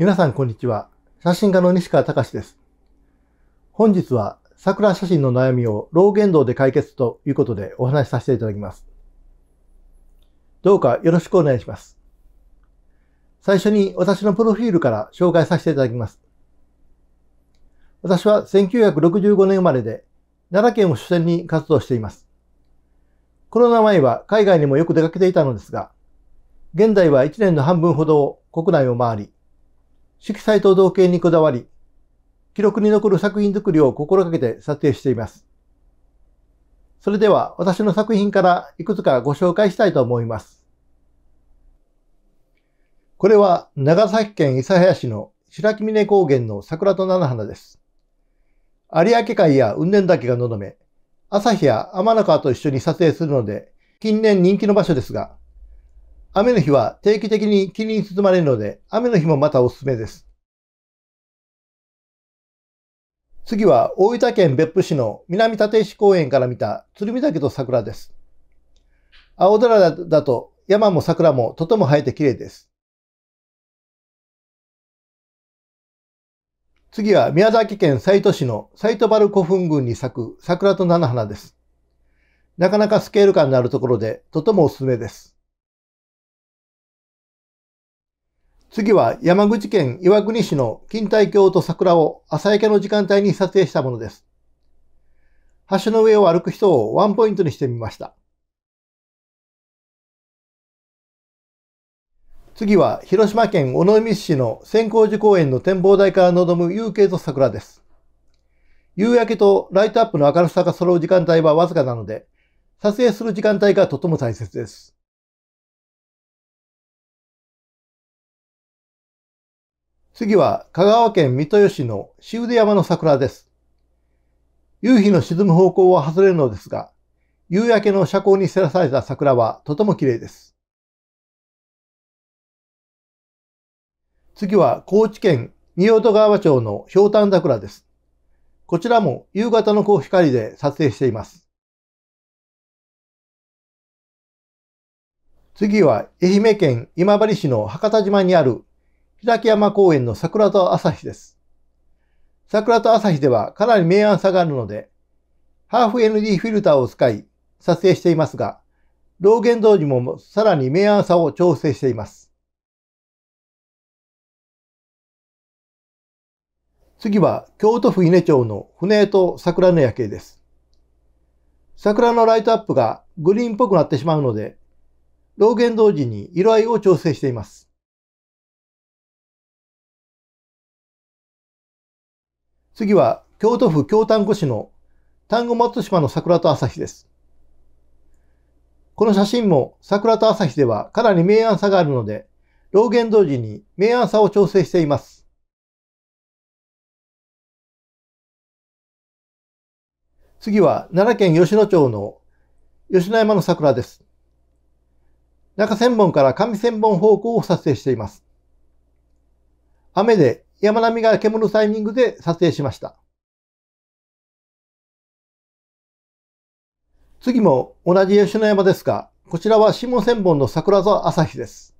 皆さんこんにちは。写真家の西川隆です。本日は桜写真の悩みを老言動で解決ということでお話しさせていただきます。どうかよろしくお願いします。最初に私のプロフィールから紹介させていただきます。私は1965年生まれで奈良県を主戦に活動しています。コロナ前は海外にもよく出かけていたのですが、現在は1年の半分ほどを国内を回り、色彩と造形にこだわり、記録に残る作品作りを心がけて撮影しています。それでは私の作品からいくつかご紹介したいと思います。これは長崎県諫早市の白木峰高原の桜と菜の花です。有明海や雲仙岳がのどめ、朝日や天の川と一緒に撮影するので、近年人気の場所ですが、雨の日は定期的に霧に包まれるので、雨の日もまたおすすめです。次は大分県別府市の南立石公園から見た鶴見岳と桜です。青空だと山も桜もとても生えて綺麗です。次は宮崎県西都市の西都原古墳群に咲く桜と菜の花です。なかなかスケール感のあるところでとてもおすすめです。次は山口県岩国市の錦帯橋と桜を朝焼けの時間帯に撮影したものです。橋の上を歩く人をワンポイントにしてみました。次は広島県尾道市の千光寺公園の展望台から望む夕景と桜です。夕焼けとライトアップの明るさが揃う時間帯はわずかなので、撮影する時間帯がとても大切です。次は香川県三豊市の渋出山の桜です。夕日の沈む方向は外れるのですが、夕焼けの車高に照らされた桜はとても綺麗です。次は高知県仁淀川町の氷炭桜です。こちらも夕方の光で撮影しています。次は愛媛県今治市の博多島にある開山公園の桜と朝日です。桜と朝日ではかなり明暗差があるので、ハーフ ND フィルターを使い撮影していますが、老元通時もさらに明暗差を調整しています。次は京都府伊根町の船と桜の夜景です。桜のライトアップがグリーンっぽくなってしまうので、老元同時に色合いを調整しています。次は京都府京丹後市の丹後松島の桜と朝日です。この写真も桜と朝日ではかなり明暗差があるので、老元同時に明暗差を調整しています。次は奈良県吉野町の吉野山の桜です。中千本から上千本方向を撮影しています。雨で山並みが獣のタイミングで撮影しました。次も同じ吉野山ですが、こちらは下千本の桜沢朝日です。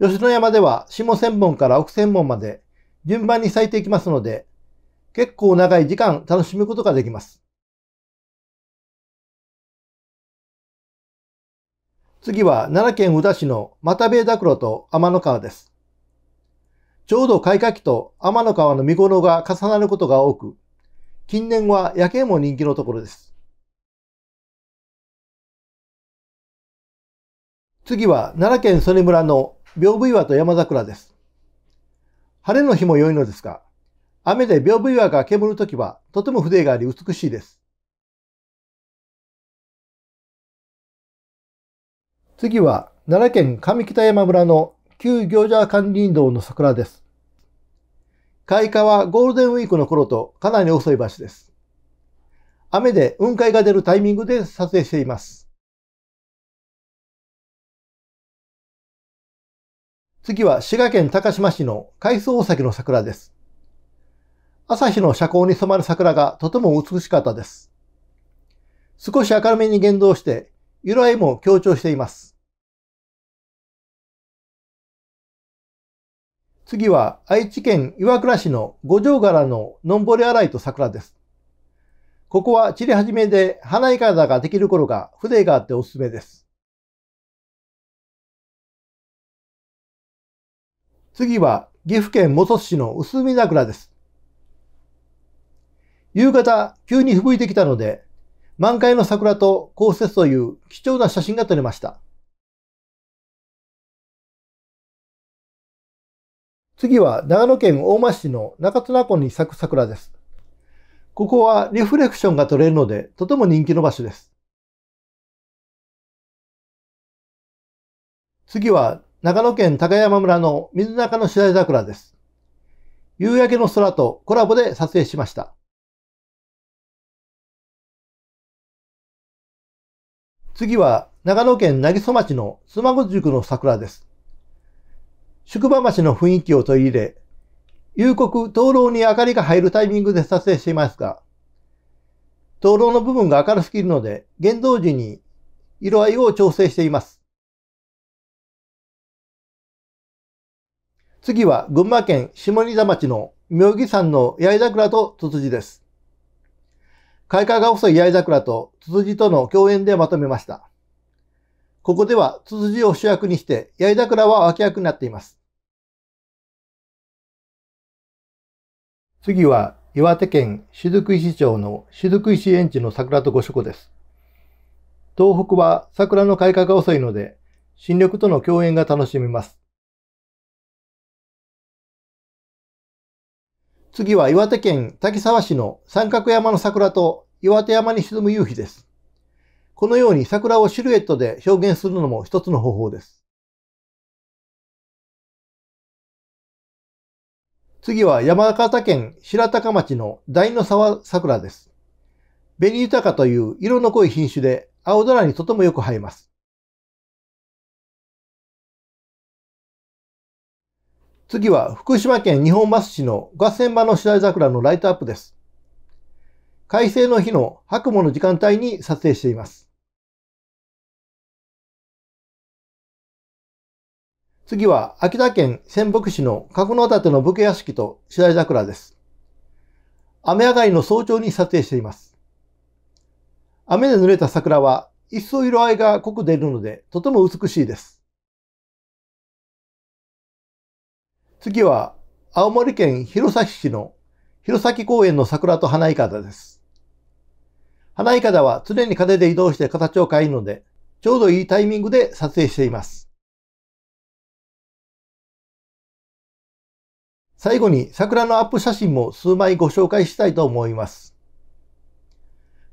吉野山では下千本から奥千本まで順番に咲いていきますので、結構長い時間楽しむことができます。次は奈良県宇田市の又兵衛桜と天の川です。ちょうど開花期と天の川の見頃が重なることが多く、近年は夜景も人気のところです。次は奈良県曽根村の屏風岩と山桜です。晴れの日も良いのですが、雨で屏風岩が煙るときはとても風情があり美しいです。次は奈良県上北山村の旧行者管理道の桜です。開花はゴールデンウィークの頃とかなり遅い場所です。雨で雲海が出るタイミングで撮影しています。次は滋賀県高島市の海藻大の桜です。朝日の車高に染まる桜がとても美しかったです。少し明るめに言動して、由来も強調しています。次は愛知県岩倉市の五条柄ののんぼり洗いと桜です。ここは散り始めで花いかだができる頃が風情があっておすすめです。次は岐阜県本巣市の薄海桜です。夕方、急に吹雪いてきたので、満開の桜と降雪という貴重な写真が撮れました。次は長野県大間市の中津名湖に咲く桜です。ここはリフレクションが取れるので、とても人気の場所です。次は長野県高山村の水中の白井桜です。夕焼けの空とコラボで撮影しました。次は長野県渚町の妻マゴ塾の桜です。宿場町の雰囲気を取り入れ、夕刻、灯籠に明かりが入るタイミングで撮影していますが、灯籠の部分が明るすぎるので、現像時に色合いを調整しています。次は群馬県下仁田町の妙義山の八重桜とツツジです。開花が遅い八重桜とツツジとの共演でまとめました。ここではツツジを主役にして八重桜は脇役になっています。次は岩手県雫石町の雫石園地の桜と御所湖です。東北は桜の開花が遅いので、新緑との共演が楽しめます。次は岩手県滝沢市の三角山の桜と岩手山に沈む夕日です。このように桜をシルエットで表現するのも一つの方法です。次は山形県白鷹町の大の沢桜です。紅豊かという色の濃い品種で青空にとてもよく映えます。次は福島県日本松市の合戦場の白桜のライトアップです。快晴の日の白雲の時間帯に撮影しています。次は秋田県仙北市の角野立の武家屋敷と白井桜です。雨上がりの早朝に撮影しています。雨で濡れた桜は一層色合いが濃く出るのでとても美しいです。次は青森県弘前市の弘前公園の桜と花いかだです。花いかだは常に風で移動して形を変えるのでちょうどいいタイミングで撮影しています。最後に桜のアップ写真も数枚ご紹介したいと思います。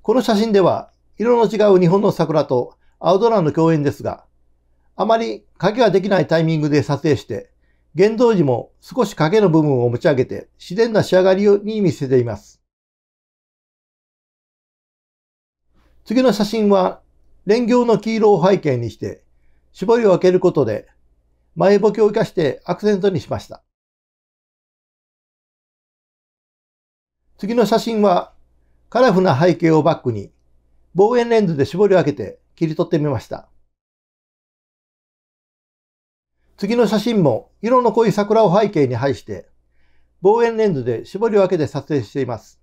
この写真では色の違う日本の桜と青空の共演ですが、あまり影ができないタイミングで撮影して、現像時も少し影の部分を持ち上げて自然な仕上がりに見せています。次の写真は、連行の黄色を背景にして、絞りを開けることで、前ボケを生かしてアクセントにしました。次の写真はカラフな背景をバックに望遠レンズで絞り分けて切り取ってみました。次の写真も色の濃い桜を背景に配して望遠レンズで絞り分けて撮影しています。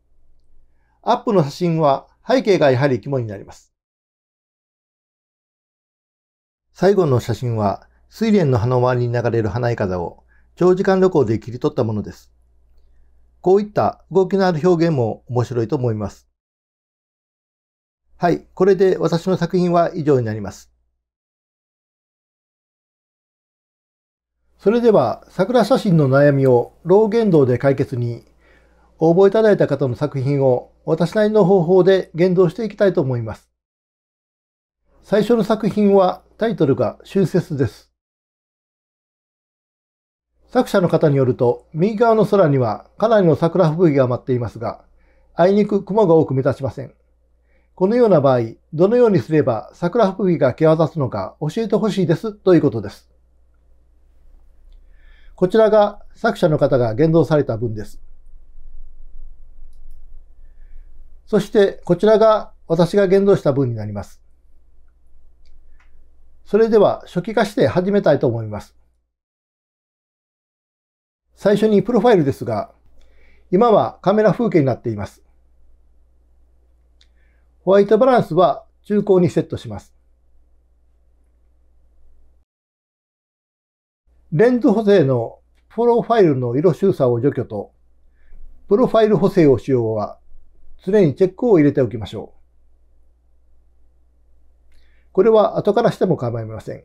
アップの写真は背景がやはり肝になります。最後の写真は水蓮の葉の周りに流れる花いかざを長時間旅行で切り取ったものです。こういった動きのある表現も面白いと思います。はい、これで私の作品は以上になります。それでは桜写真の悩みを老言動で解決に応募いただいた方の作品を私なりの方法で言動していきたいと思います。最初の作品はタイトルが春節です。作者の方によると、右側の空にはかなりの桜吹雪が舞っていますが、あいにく雲が多く目立ちません。このような場合、どのようにすれば桜吹雪が際立つのか教えてほしいですということです。こちらが作者の方が言動された文です。そしてこちらが私が言動した文になります。それでは初期化して始めたいと思います。最初にプロファイルですが、今はカメラ風景になっています。ホワイトバランスは中高にセットします。レンズ補正のプロファイルの色収差を除去と、プロファイル補正を使用は、常にチェックを入れておきましょう。これは後からしても構いません。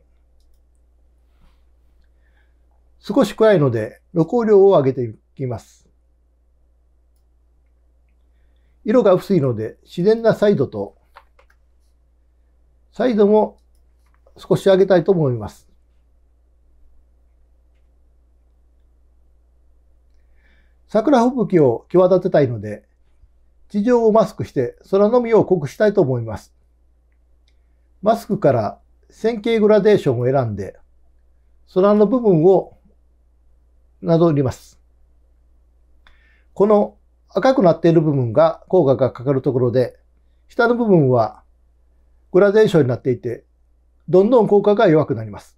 少し暗いので露光量を上げていきます。色が薄いので自然なサイドと、サイドも少し上げたいと思います。桜吹雪を際立てたいので、地上をマスクして空のみを濃くしたいと思います。マスクから線形グラデーションを選んで、空の部分をなどります。この赤くなっている部分が効果がかかるところで、下の部分はグラデーションになっていて、どんどん効果が弱くなります。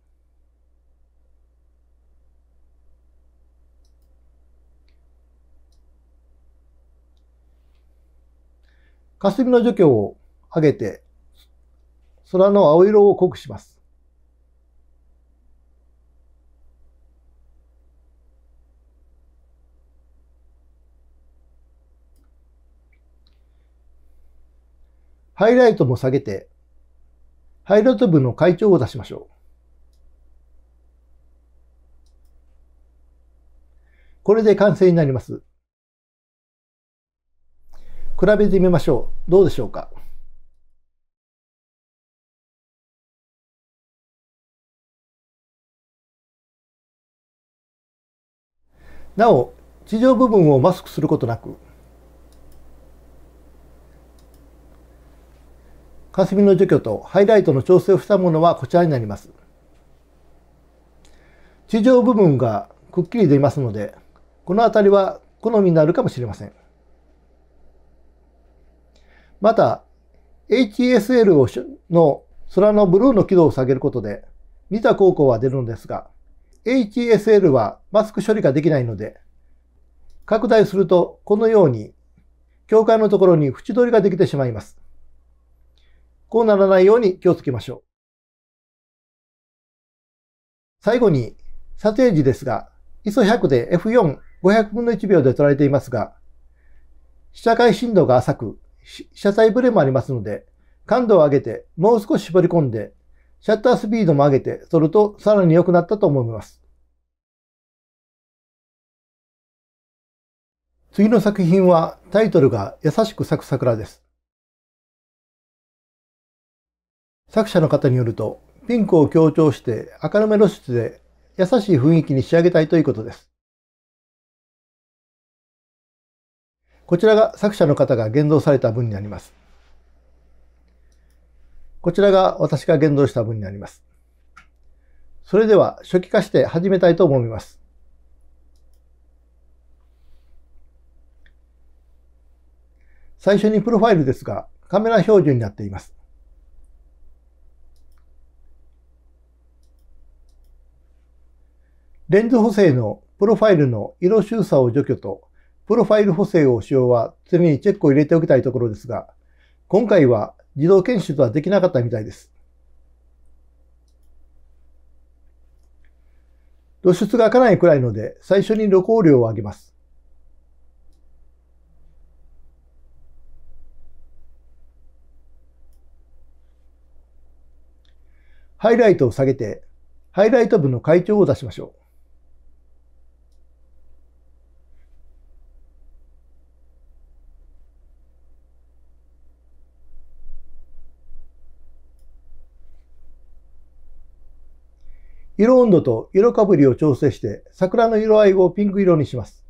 霞の除去を上げて、空の青色を濃くします。ハイライトも下げて、ハイライト部の会長を出しましょう。これで完成になります。比べてみましょう。どうでしょうかなお、地上部分をマスクすることなく、霞の除去とハイライトの調整をしたものはこちらになります。地上部分がくっきり出ますので、この辺りは好みになるかもしれません。また、HSL をの空のブルーの輝度を下げることで、似た効果は出るのですが、HSL はマスク処理ができないので、拡大するとこのように、境界のところに縁取りができてしまいます。こうならないように気をつけましょう。最後に、撮影時ですが、ISO100 で F4、500分の1秒で撮られていますが、被写界深度が浅く、被写体ブレもありますので、感度を上げてもう少し絞り込んで、シャッタースピードも上げて撮るとさらに良くなったと思います。次の作品はタイトルが優しく咲く桜です。作者の方によると、ピンクを強調して明るめ露出で優しい雰囲気に仕上げたいということです。こちらが作者の方が現像された文になります。こちらが私が現像した文になります。それでは初期化して始めたいと思います。最初にプロファイルですが、カメラ標準になっています。レンズ補正のプロファイルの色収差を除去と、プロファイル補正を使用は常にチェックを入れておきたいところですが、今回は自動検出はできなかったみたいです。露出がかなり暗いので、最初に露光量を上げます。ハイライトを下げて、ハイライト部の階調を出しましょう。色温度と色かぶりを調整して桜の色合いをピンク色にします。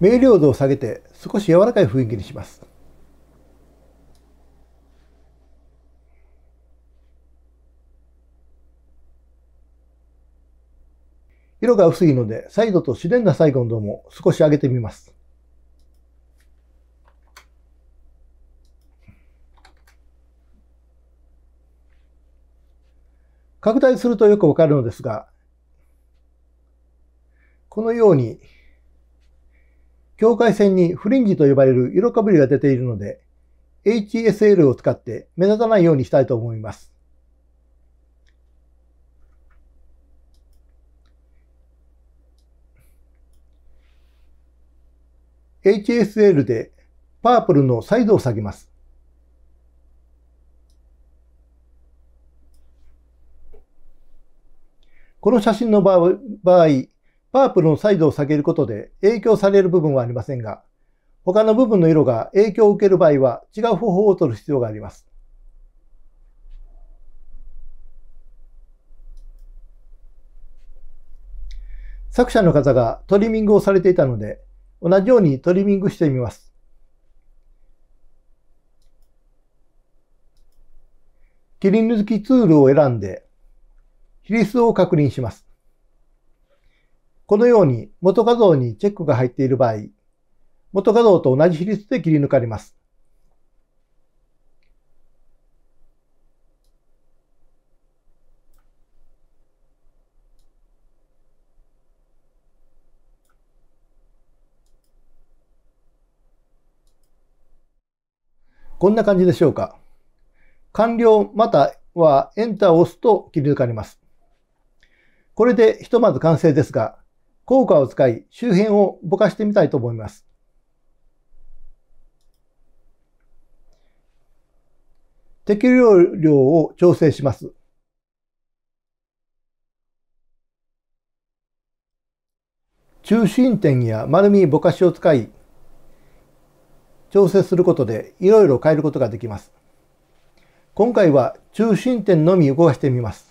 明瞭度を下げて少し柔らかい雰囲気にします。色が薄いので、サイドと自然なサイコン度も少し上げてみます。拡大するとよくわかるのですが、このように境界線にフリンジと呼ばれる色かぶりが出ているので、HSL を使って目立たないようにしたいと思います。HSL でパープルのサイズを下げます。この写真の場合、パープルのサイドを下げることで影響される部分はありませんが、他の部分の色が影響を受ける場合は違う方法を取る必要があります。作者の方がトリミングをされていたので、同じようにトリミングしてみます。切り抜きツールを選んで、比率を確認します。このように元画像にチェックが入っている場合、元画像と同じ比率で切り抜かれます。こんな感じでしょうか。完了または Enter を押すと切り抜かれます。これでひとまず完成ですが、効果を使い周辺をぼかしてみたいと思います。適量量を調整します。中心点や丸みぼかしを使い調整することでいろいろ変えることができます。今回は中心点のみ動かしてみます。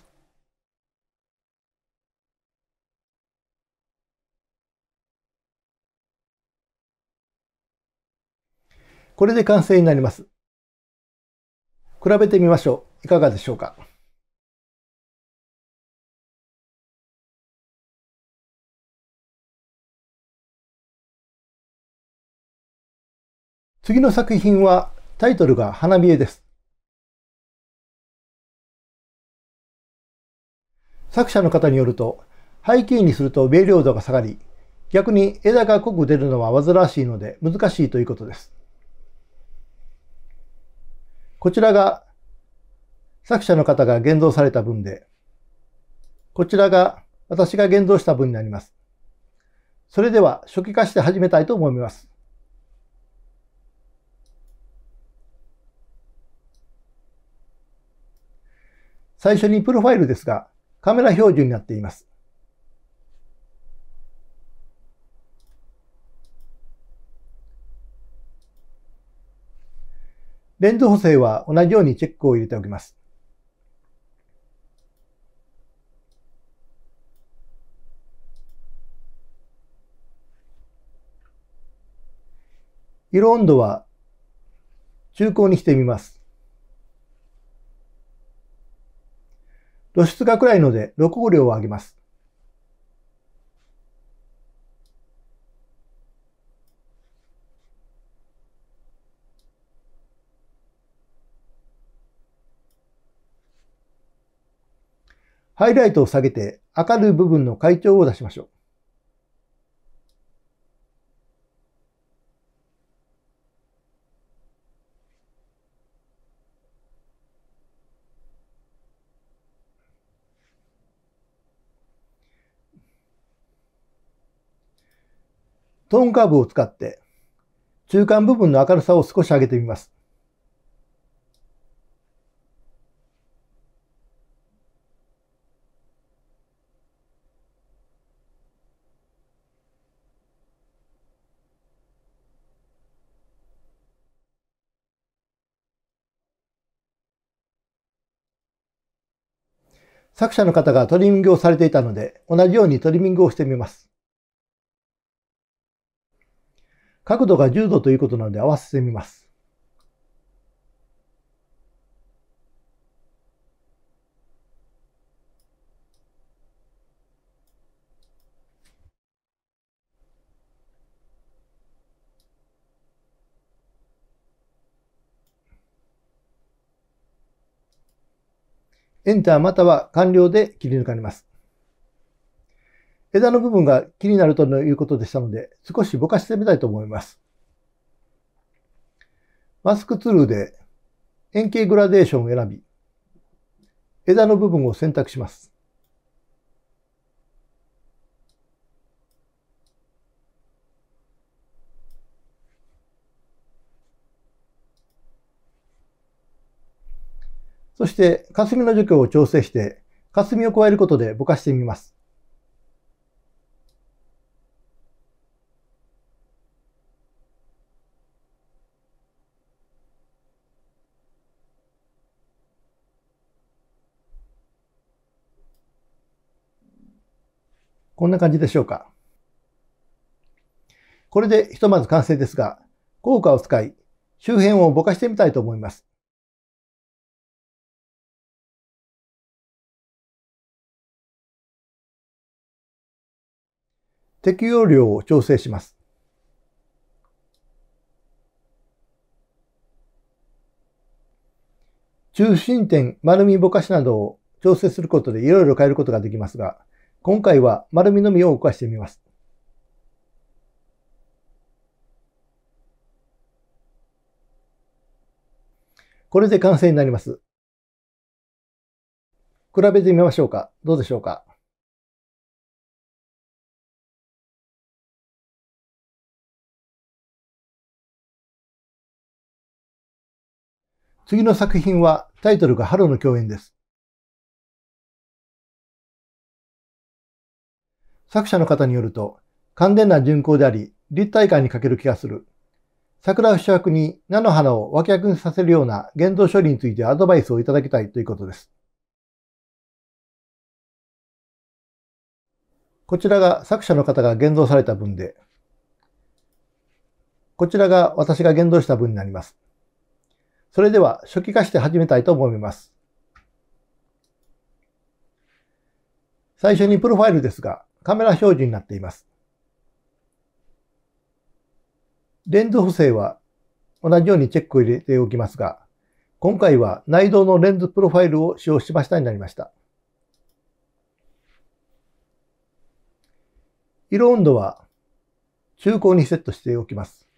これで完成になります。比べてみましょう。いかがでしょうか次の作品はタイトルが花見えです。作者の方によると、背景にすると明瞭度が下がり、逆に枝が濃く出るのは煩わしいので難しいということです。こちらが作者の方が現像された文で、こちらが私が現像した文になります。それでは初期化して始めたいと思います。最初にプロファイルですが、カメラ標準になっています。レンズ補正は同じようにチェックを入れておきます。色温度は中高にしてみます。露出が暗いので、録音量を上げます。ハイライトを下げて明るい部分の階調を出しましょう。トーンカーブを使って中間部分の明るさを少し上げてみます。作者の方がトリミングをされていたので、同じようにトリミングをしてみます。角度が10度ということなので合わせてみます。エンターまたは完了で切り抜かれます。枝の部分が気になるということでしたので、少しぼかしてみたいと思います。マスクツールで円形グラデーションを選び、枝の部分を選択します。そして霞の除去を調整して、霞を加えることでぼかしてみます。こんな感じでしょうか。これでひとまず完成ですが、効果を使い、周辺をぼかしてみたいと思います。適用量を調整します。中心点、丸みぼかしなどを調整することでいろいろ変えることができますが、今回は丸みのみを動かしてみます。これで完成になります。比べてみましょうか。どうでしょうか。次の作品はタイトルがハーの共演です。作者の方によると、完全な巡行であり、立体感に欠ける気がする。桜を主役に菜の花を脇役にさせるような現像処理についてアドバイスをいただきたいということです。こちらが作者の方が現像された文で、こちらが私が現像した文になります。それでは初期化して始めたいと思います。最初にプロファイルですが、カメラ表示になっています。レンズ補正は同じようにチェックを入れておきますが、今回は内蔵のレンズプロファイルを使用しましたになりました。色温度は中高にセットしておきます。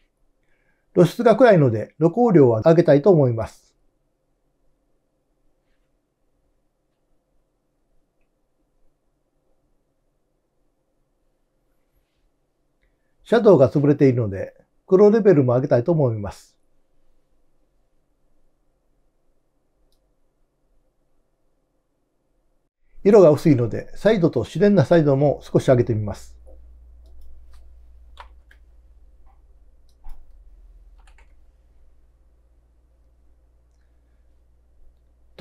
露出が暗いので露光量は上げたいと思います。シャドウが潰れているので、黒レベルも上げたいと思います。色が薄いので、サイドと自然なサイドも少し上げてみます。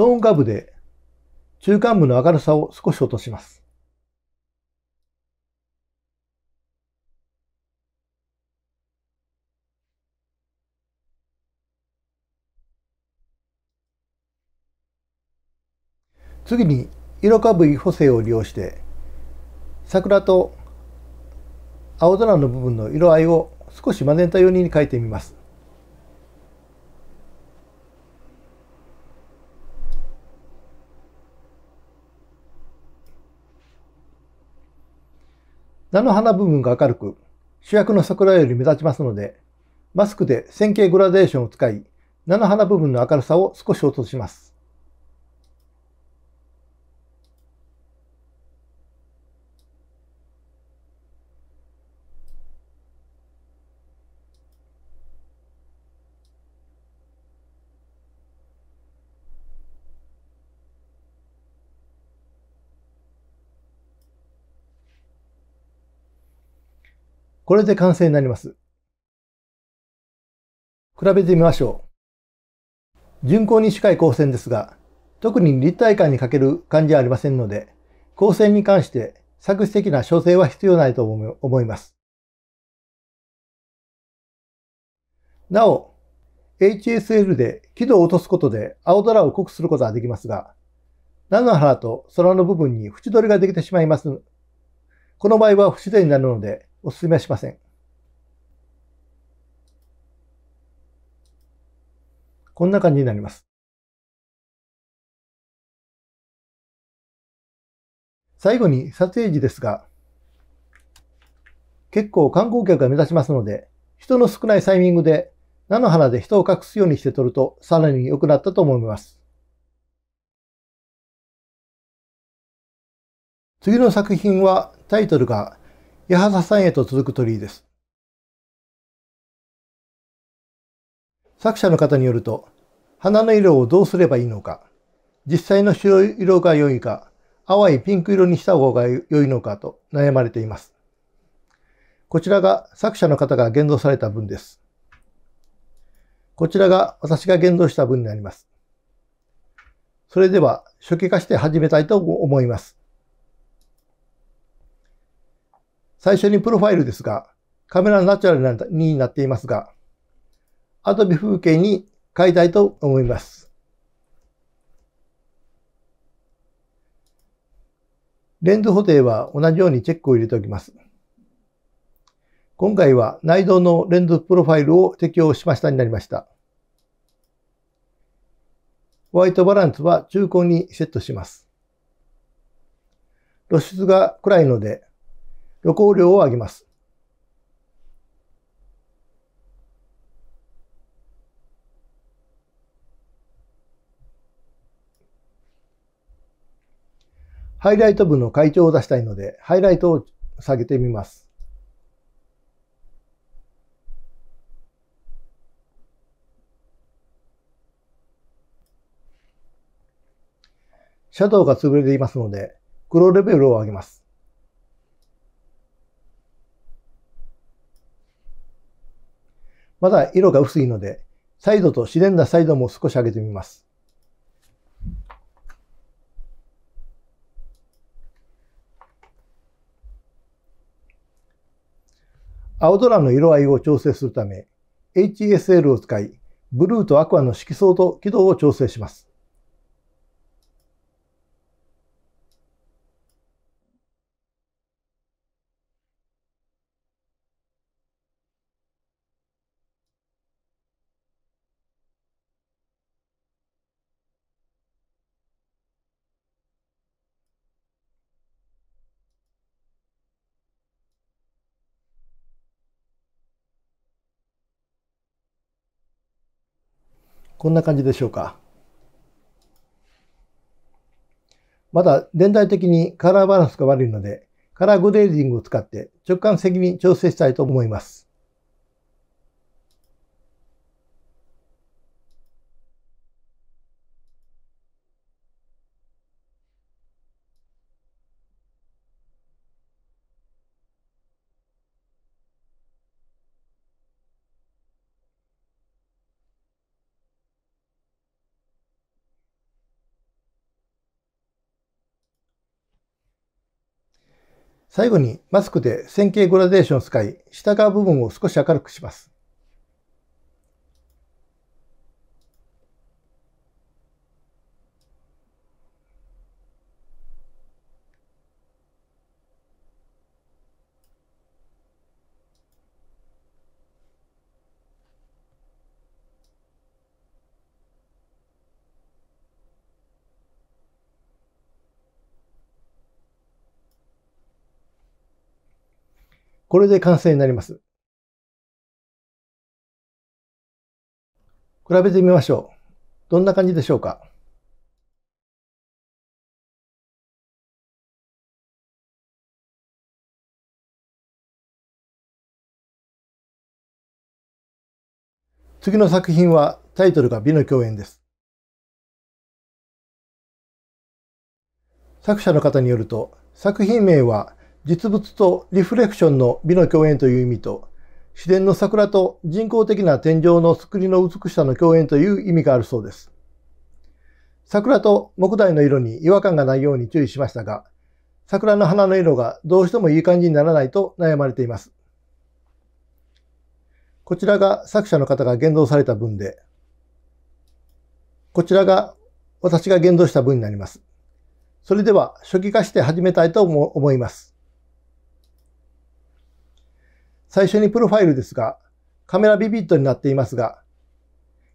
トーン下部で中間部の明るさを少し落とします。次に色かぶり補正を利用して桜と青空の部分の色合いを少しマネンタ用に描いてみます。菜の花部分が明るく、主役の桜より目立ちますので、マスクで線形グラデーションを使い、菜の花部分の明るさを少し落とします。これで完成になります。比べてみましょう。巡行に近い光線ですが、特に立体感に欠ける感じはありませんので、光線に関して作詞的な調整は必要ないと思います。なお、HSL で輝度を落とすことで青空を濃くすることはできますが、菜の花と空の部分に縁取りができてしまいます。この場合は不自然になるので、お勧めしません。こんな感じになります。最後に撮影時ですが、結構観光客が目指しますので、人の少ないタイミングで菜の花で人を隠すようにして撮るとさらに良くなったと思います。次の作品はタイトルが八幡さんへと続く鳥居です。作者の方によると、花の色をどうすればいいのか、実際の白色が良いか、淡いピンク色にした方が良いのかと悩まれています。こちらが作者の方が言動された文です。こちらが私が言動した文になります。それでは初期化して始めたいと思います。最初にプロファイルですが、カメラナチュラルになっていますが、Adobe 風景に変えたいと思います。レンズ補定は同じようにチェックを入れておきます。今回は内蔵のレンズプロファイルを適用しましたになりました。ホワイトバランスは中高にセットします。露出が暗いので旅行料を上げます。ハイライト部の会長を出したいので、ハイライトを下げてみます。シャドウが潰れていますので、黒レベルを上げます。まだ色が薄いので、サイドと自然なサイドも少し上げてみます。青空の色合いを調整するため、HSL を使い、ブルーとアクアの色相と軌道を調整します。こんな感じでしょうか。まだ全体的にカラーバランスが悪いので、カラーグレーディングを使って直感的に調整したいと思います。最後にマスクで線形グラデーションを使い、下側部分を少し明るくします。これで完成になります。比べてみましょう。どんな感じでしょうか次の作品はタイトルが美の共演です。作者の方によると作品名は実物とリフレクションの美の共演という意味と、自然の桜と人工的な天井の作りの美しさの共演という意味があるそうです。桜と木材の色に違和感がないように注意しましたが、桜の花の色がどうしてもいい感じにならないと悩まれています。こちらが作者の方が言動された文で、こちらが私が言動した文になります。それでは初期化して始めたいと思います。最初にプロファイルですが、カメラビビットになっていますが、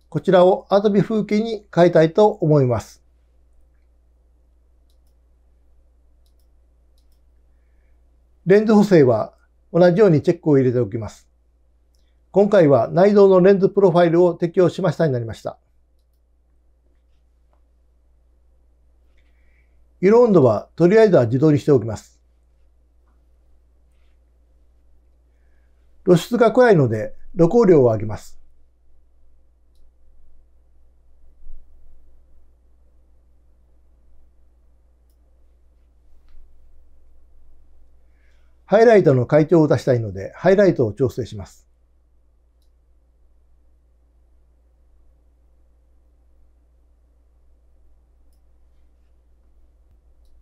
こちらをアドビ風景に変えたいと思います。レンズ補正は同じようにチェックを入れておきます。今回は内蔵のレンズプロファイルを適用しましたになりました。色温度はとりあえずは自動にしておきます。露出が暗いので露光量を上げます。ハイライトの階調を出したいので、ハイライトを調整します。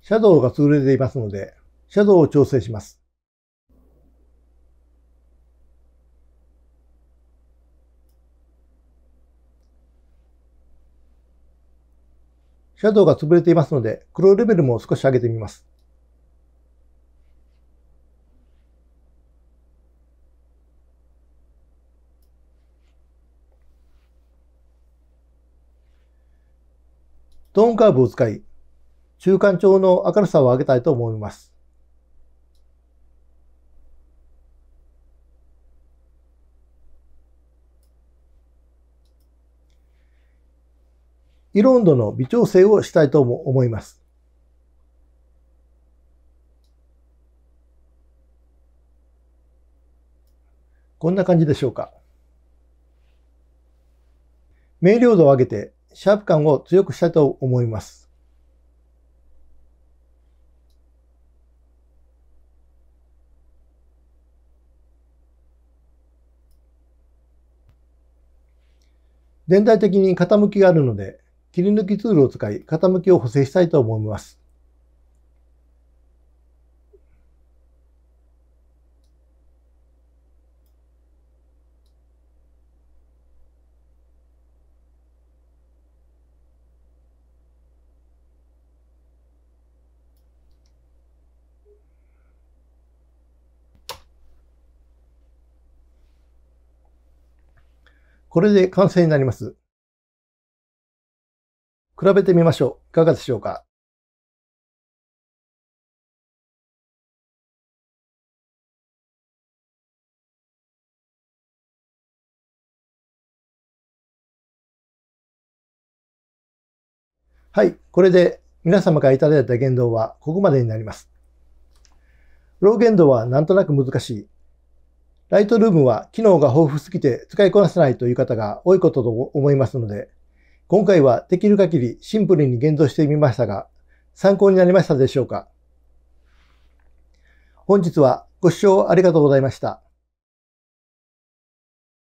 シャドウが潰れていますので、シャドウを調整します。シャドウが潰れていますので、黒レベルも少し上げてみます。トーンカーブを使い、中間調の明るさを上げたいと思います。色温度の微調整をしたいと思います。こんな感じでしょうか。明瞭度を上げてシャープ感を強くしたいと思います。全体的に傾きがあるので切り抜きツールを使い傾きを補正したいと思います。これで完成になります。比べてみましょう。いかがでしょうかはい。これで皆様からいただいた言動はここまでになります。ロー言動はなんとなく難しい。ライトルームは機能が豊富すぎて使いこなせないという方が多いことと思いますので、今回はできる限りシンプルに現像してみましたが、参考になりましたでしょうか本日はご視聴ありがとうございました。